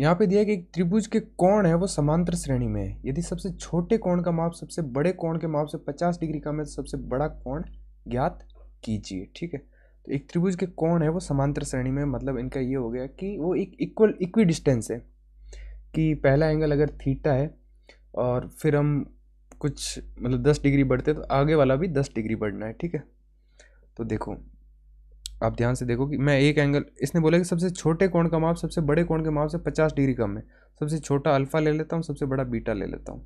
यहाँ पे दिया है कि त्रिभुज के कोण है वो समांतर श्रेणी में है यदि सबसे छोटे कोण का माप सबसे बड़े कोण के माप से 50 डिग्री कम है तो सबसे बड़ा कोण ज्ञात कीजिए ठीक है तो एक त्रिभुज के कोण है वो समांतर श्रेणी में मतलब इनका ये हो गया कि वो एक इक्वल इक्वी डिस्टेंस है कि पहला एंगल अगर थीटा है और फिर हम कुछ मतलब दस डिग्री बढ़ते तो आगे वाला भी दस डिग्री बढ़ना है ठीक है तो देखो आप ध्यान से देखो कि मैं एक एंगल इसने बोला कि सबसे छोटे कोण का माप सबसे बड़े कोण के माप से पचास डिग्री कम है सबसे छोटा अल्फ़ा ले लेता हूँ सबसे बड़ा बीटा ले लेता हूँ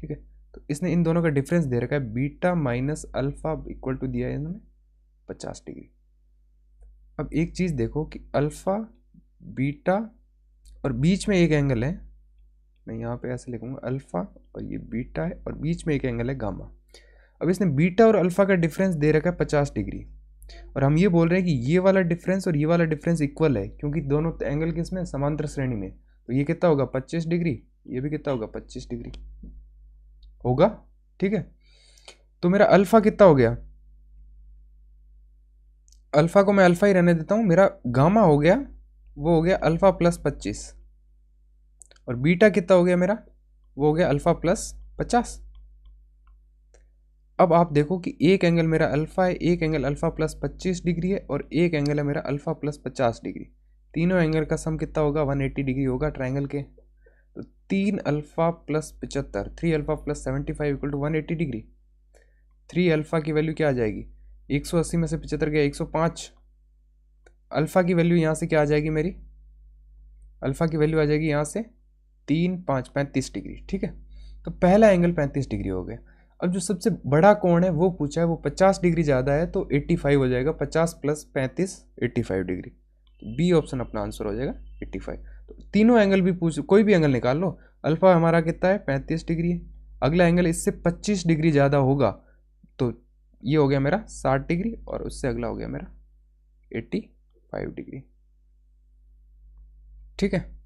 ठीक है तो इसने इन दोनों का डिफरेंस दे रखा है beta minus alpha equal to दिया है इन्होंने पचास डिग्री अब एक चीज़ देखो कि अल्फ़ा बीटा और बीच में एक एंगल है मैं यहाँ पे ऐसे लिखूँगा अल्फ़ा और ये बीटा है और बीच में एक एंगल है गामा अब इसने बीटा और अल्फ़ा का डिफरेंस दे रखा है पचास डिग्री और हम ये बोल रहे हैं कि ये वाला डिफरेंस और ये वाला डिफरेंस इक्वल है क्योंकि दोनों एंगल किस में समांतर श्रेणी में तो ये कितना होगा पच्चीस डिग्री ये भी कितना होगा पच्चीस डिग्री होगा ठीक है तो मेरा अल्फ़ा कितना हो गया अल्फ़ा को मैं अल्फ़ा ही रहने देता हूं मेरा गामा हो गया वो हो गया अल्फ़ा प्लस पच्चीस और बीटा कितना हो गया मेरा वो हो गया अल्फ़ा प्लस पचास अब आप देखो कि एक एंगल मेरा अल्फ़ा है एक एंगल अल्फ़ा प्लस पच्चीस डिग्री है और एक एंगल है मेरा अल्फ़ा प्लस पचास डिग्री तीनों एंगल का सम कितना होगा वन एट्टी डिग्री होगा ट्राइंगल के तो तीन अल्फ़ा प्लस पचहत्तर three alpha plus seventy five equal to one eighty degree three alpha की वैल्यू क्या आ जाएगी एक सौ अस्सी में से पचहत्तर गया एक सौ पाँच अल्फ़ा की वैल्यू यहाँ से क्या आ जाएगी मेरी अल्फ़ा की वैल्यू आ जाएगी यहाँ से तीन पाँच पैंतीस डिग्री ठीक है तो पहला एंगल पैंतीस डिग्री हो गया अब जो सबसे बड़ा कोण है वो पूछा है वो पचास डिग्री ज़्यादा है तो एट्टी फाइव हो जाएगा पचास प्लस पैंतीस एट्टी फाइव डिग्री तो बी ऑप्शन अपना आंसर हो जाएगा एट्टी फाइव तो तीनों एंगल भी पूछ कोई भी एंगल निकाल लो अल्फ़ा हमारा कितना है पैंतीस डिग्री है अगला एंगल इससे पच्चीस डिग्री ज़्यादा होगा तो ये हो गया मेरा साठ डिग्री और उससे अगला हो गया मेरा एट्टी फाइव डिग्री ठीक है